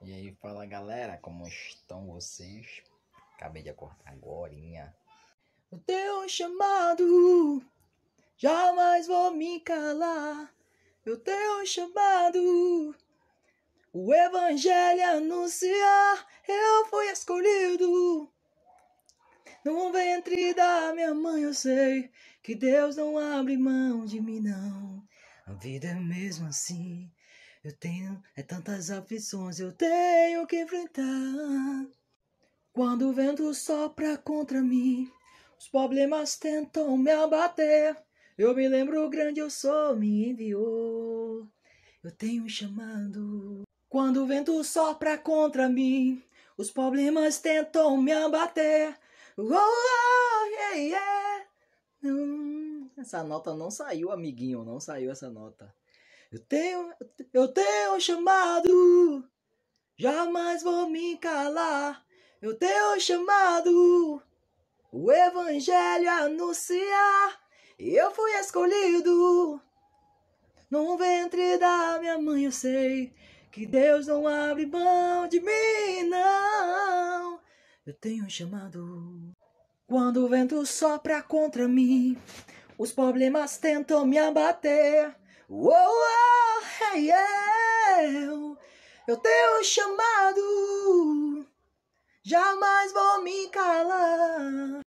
E aí, fala galera, como estão vocês? Acabei de acordar agora. O teu chamado, jamais vou me calar. O teu chamado, o evangelho anunciar. Eu fui escolhido. No ventre da minha mãe eu sei que Deus não abre mão de mim, não. A vida é mesmo assim. Eu tenho é tantas aflições, eu tenho que enfrentar. Quando o vento sopra contra mim, os problemas tentam me abater. Eu me lembro o grande eu sou, me enviou. Eu tenho um chamado. Quando o vento sopra contra mim, os problemas tentam me abater. Oh, oh yeah, yeah. Hum, essa nota não saiu, amiguinho, não saiu essa nota. Eu tenho, eu tenho um chamado, jamais vou me calar. Eu tenho um chamado, o evangelho anunciar. E eu fui escolhido no ventre da minha mãe. Eu sei que Deus não abre mão de mim, não. Eu tenho um chamado. Quando o vento sopra contra mim, os problemas tentam me abater. Uou! fiel eu, o teu chamado, jamais vou me calar.